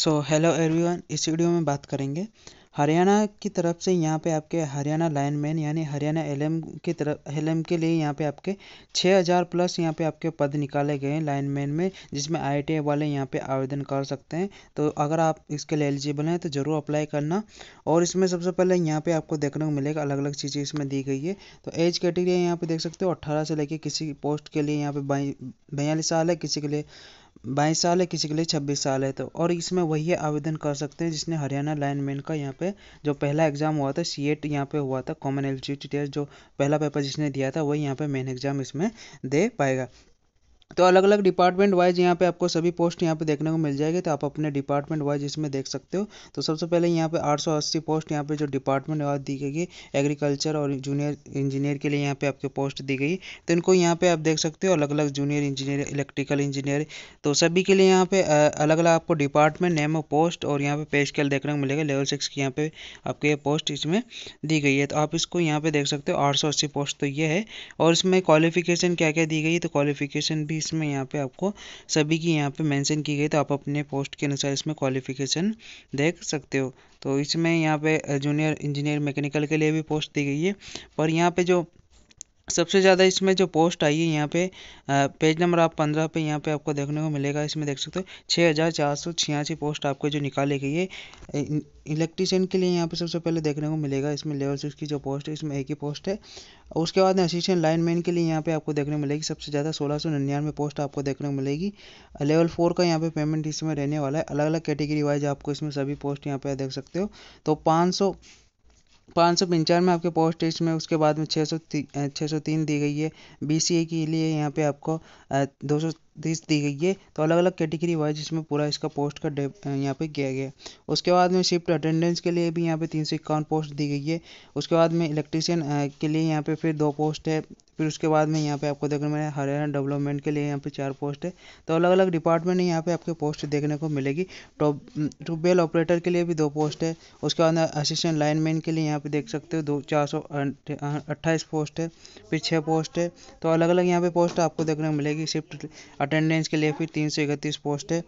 सो hello everyone इस video में बात करेंगे हरियाणा की तरफ से यहाँ पे आपके हरियाणा लाइनमैन यानी हरियाणा एलएम की तरफ एलएम के लिए यहाँ पे आपके 6000 प्लस यहाँ पे आपके पद निकाले गए हैं लाइनमैन में जिसमें आईटीआई वाले यहाँ पे आवेदन कर सकते हैं तो अगर आप इसके लिए एलिजिबल हैं तो ज़रूर अप्लाई करना और इसमें सबसे पहले यहाँ पर आपको देखने को मिलेगा अलग अलग चीज़ें इसमें दी गई है तो एज कैटेगरी यहाँ पर देख सकते हो अट्ठारह से लेके किसी पोस्ट के लिए यहाँ पे बयालीस साल है किसी के लिए बाईस साल है किसी के लिए छब्बीस साल है तो और इसमें वही आवेदन कर सकते हैं जिसने हरियाणा लाइनमैन का यहाँ पे जो पहला एग्ज़ाम हुआ था सी एट यहाँ पे हुआ था कॉमन एलिजिबिलिटी टेस्ट जो पहला पेपर जिसने दिया था वही यहाँ पे मेन एग्ज़ाम इसमें दे पाएगा तो अलग अलग डिपार्टमेंट वाइज यहाँ पे आपको सभी पोस्ट यहाँ पे देखने को मिल जाएगी तो आप अपने डिपार्टमेंट वाइज इसमें देख सकते हो तो सबसे पहले यहाँ पे 880 पोस्ट यहाँ पे जो डिपार्टमेंट वाइज दी गई एग्रीकल्चर और जूनियर इंजीनियर के लिए यहाँ पे आपके पोस्ट दी गई तो इनको यहाँ पे आप देख सकते हो अलग अलग जूनियर इंजीनियर इलेक्ट्रिकल इंजीनियर तो सभी के लिए यहाँ पे अलग अलग आपको डिपार्टमेंट नेम ऑफ पोस्ट और यहाँ पे पे स्केल देखने को मिलेगा लेवल सिक्स की यहाँ पे आपके पोस्ट इसमें दी गई है तो आप इसको यहाँ पे देख सकते हो आठ पोस्ट तो ये है और इसमें क्वालिफिकेशन क्या क्या दी गई है तो क्वालिफिकेशन भी इसमें यहाँ पे आपको सभी की यहाँ पे मेंशन की गई तो आप अपने पोस्ट के अनुसार इसमें क्वालिफिकेशन देख सकते हो तो इसमें यहाँ पे जूनियर इंजीनियर मैकेनिकल के लिए भी पोस्ट दी गई है पर यहाँ पे जो सबसे ज़्यादा इसमें जो पोस्ट आई है यहाँ पे पेज नंबर आप पंद्रह पे यहाँ पे आपको देखने को मिलेगा इसमें देख सकते हो छः हज़ार चार सौ छियासी पोस्ट आपको जो निकाली गई है इलेक्ट्रीशियन के लिए यहाँ पे सबसे पहले देखने को मिलेगा इसमें लेवल सिक्स की जो पोस्ट है इसमें एक ही पोस्ट है उसके बाद असिस्टेंट लाइनमैन के लिए यहाँ पे आपको देखने को मिलेगी सबसे ज़्यादा सोलह सौ निन्यानवे पोस्ट आपको देखने को मिलेगी लेवल फोर का यहाँ पे पेमेंट इसमें रहने वाला है अलग अलग कैटेगरी वाइज आपको इसमें सभी पोस्ट यहाँ पे देख सकते हो तो पाँच सौ पाँच सौ आपके पोस्ट टेस्ट में उसके बाद में छः सौ छः सौ तीन दी गई है बी सी ए के लिए यहाँ पे आपको दो सौ तीस दी गई है तो अलग अलग कैटेगरी वाइज इसमें पूरा इसका पोस्ट का यहाँ पे किया गया उसके बाद में शिफ्ट अटेंडेंस के लिए भी यहाँ पे तीन सौ इक्यावन पोस्ट दी गई है उसके बाद में इलेक्ट्रीशियन के लिए यहाँ पे फिर दो पोस्ट है फिर उसके बाद में यहाँ पे आपको देखने में हरियाणा डेवलपमेंट के लिए यहाँ पे चार पोस्ट है तो अलग अलग डिपार्टमेंट यहाँ पे आपके पोस्ट देखने को मिलेगी टॉप ट्यूबवेल ऑपरेटर के लिए भी दो पोस्ट है उसके बाद असिस्टेंट लाइनमैन के लिए यहाँ पे देख सकते हो दो चार सौ अट्ठाईस पोस्ट है फिर छः पोस्ट है तो अलग अलग यहाँ पे पोस्ट आपको देखने को मिलेगी शिफ्ट अटेंडेंस के लिए फिर तीन सौ इकतीस पोस्ट है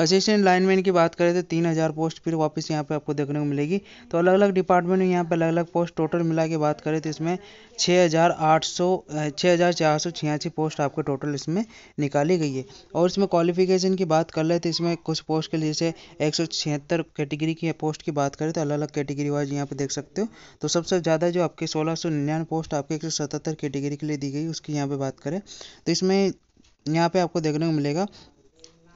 असिस्टेंट लाइनमैन की बात करें तो तीन हज़ार पोस्ट फिर वापस यहाँ पे आपको देखने को मिलेगी तो अलग अलग डिपार्टमेंट में यहाँ पे अलग अलग पोस्ट टोटल मिला के बात करें तो इसमें छः हज़ार आठ सौ छः हज़ार चार सौ छियासी पोस्ट आपके टोटल इसमें निकाली गई है और इसमें क्वालिफिकेशन की बात कर ले तो इसमें कुछ पोस्ट के लिए जैसे एक सौ छिहत्तर कैटेगरी की पोस्ट की बात करें तो अलग अलग कैटेगरी वाइज यहाँ पर देख सकते हो तो सबसे ज़्यादा जो आपके सोलह सौ निन्यानवे पोस्ट आपके एक सौ सतहत्तर कैटेगरी के लिए दी गई उसकी यहाँ पर बात करें तो इसमें यहाँ पे आपको देखने को मिलेगा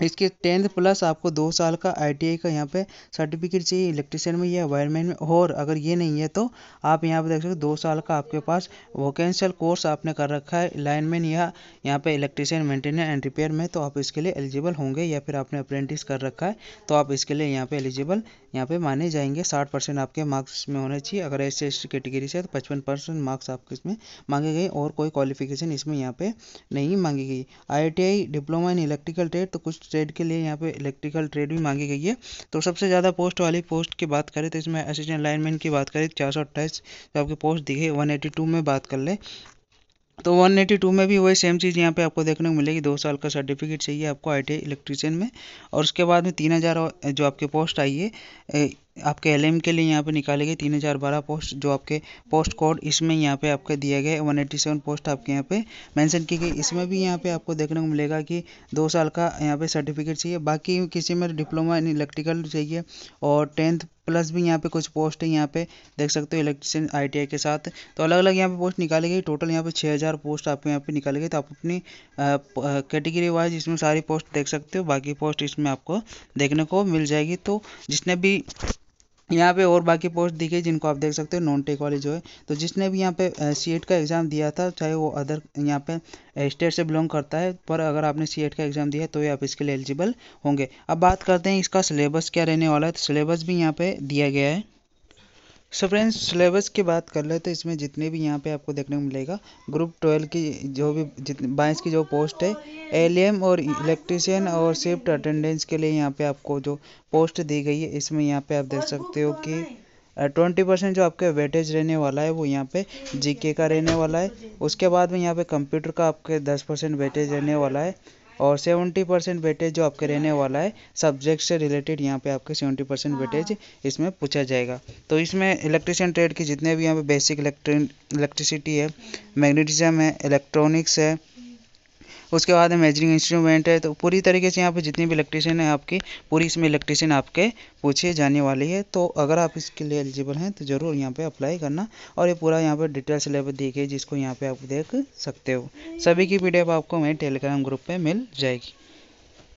इसके टेंथ प्लस आपको दो साल का आई का यहाँ पे सर्टिफिकेट चाहिए इलेक्ट्रिशियन में या वायरमैन में और अगर ये नहीं है तो आप यहाँ पे देख सकते हो दो साल का आपके पास वोकेंशियल कोर्स आपने कर रखा है लाइनमैन या यहाँ पे इलेक्ट्रिशियन मेंटेनेंस एंड रिपेयर में तो आप इसके लिए एलिजिबल होंगे या फिर आपने अप्रेंटिस कर रखा है तो आप इसके लिए यहाँ पर एलिजिबल यहाँ पर माने जाएंगे साठ परसेंट आपके मार्क्स में होने चाहिए अगर एस सी कैटेगरी से तो पचपन परसेंट मार्क्स आपके इसमें मांगे गए और कोई क्वालिफिकेशन इसमें यहाँ पर नहीं मांगी गई आई डिप्लोमा इन इलेक्ट्रिकल ट्रेड तो कुछ ट्रेड के लिए यहाँ पे इलेक्ट्रिकल ट्रेड भी मांगी गई है तो सबसे ज़्यादा पोस्ट वाली पोस्ट की बात करें तो इसमें असिस्टेंट लाइनमैन की बात करें चार सौ अट्ठाईस जो आपके पोस्ट दिखे वन एटी टू में बात कर ले तो 182 में भी वही सेम चीज़ यहाँ पे आपको देखने को मिलेगी दो साल का सर्टिफिकेट चाहिए आपको आई इलेक्ट्रीशियन में और उसके बाद में तीन हज़ार जो आपके पोस्ट आई है आपके एल के लिए यहाँ पे गई तीन हज़ार बारह पोस्ट जो आपके पोस्ट कोड इसमें यहाँ पे आपके दिया गया वन एट्टी सेवन पोस्ट आपके यहाँ पे मेंशन की गई इसमें भी यहाँ पे आपको देखने को मिलेगा कि दो साल का यहाँ पे सर्टिफिकेट चाहिए बाकी किसी में डिप्लोमा इन इलेक्ट्रिकल चाहिए और टेंथ प्लस भी यहाँ पे कुछ पोस्ट है यहाँ पे देख सकते हो इलेक्ट्रिशियन आईटीआई के साथ तो अलग अलग यहाँ पे पोस्ट निकाली गई टोटल यहाँ पे 6000 पोस्ट आपको यहाँ पे निकाली गई तो आप अपनी कैटेगरी वाइज इसमें सारी पोस्ट देख सकते हो बाकी पोस्ट इसमें आपको देखने को मिल जाएगी तो जिसने भी यहाँ पे और बाकी पोस्ट दिखे जिनको आप देख सकते हो नॉन टेक वाली जो है तो जिसने भी यहाँ पे सी का एग्ज़ाम दिया था चाहे वो अदर यहाँ पे स्टेट से बिलोंग करता है पर अगर आपने सी का एग्ज़ाम दिया है तो ये आप इसके लिए एलिजिबल होंगे अब बात करते हैं इसका सिलेबस क्या रहने वाला है तो सिलेबस भी यहाँ पे दिया गया है सो फ्रेंड्स सिलेबस की बात कर ले तो इसमें जितने भी यहाँ पे आपको देखने को मिलेगा ग्रुप ट्वेल्व की जो भी जितने बाईस की जो पोस्ट है एलएम और इलेक्ट्रिशियन और शिफ्ट अटेंडेंस के लिए यहाँ पे आपको जो पोस्ट दी गई है इसमें यहाँ पे आप देख सकते हो कि ट्वेंटी परसेंट जो आपके वेटेज रहने वाला है वो यहाँ पे जीके का रहने वाला है उसके बाद में यहाँ पे कंप्यूटर का आपके दस परसेंट वेटेज रहने वाला है और सेवेंटी परसेंट वेटेज जो आपके रहने वाला है सब्जेक्ट से रिलेटेड यहाँ पे आपके सेवेंटी परसेंट हाँ। वेटेज इसमें पूछा जाएगा तो इसमें इलेक्ट्रिशियन ट्रेड के जितने भी यहाँ पे बेसिक इलेक्ट्रिसिटी है मैग्नेटिज्म है इलेक्ट्रॉनिक्स है उसके बाद मेजरिंग इंस्ट्रूमेंट है तो पूरी तरीके से यहाँ पे जितनी भी इलेक्ट्रिशियन है आपकी पूरी इसमें इलेक्ट्रिशियन आपके पूछे जाने वाली है तो अगर आप इसके लिए एलिजिबल हैं तो ज़रूर यहाँ पे अप्लाई करना और ये पूरा यहाँ पे डिटेल सिलेबस देखिए जिसको यहाँ पे आप देख सकते हो सभी की पी आपको मेरे टेलीग्राम ग्रुप पर मिल जाएगी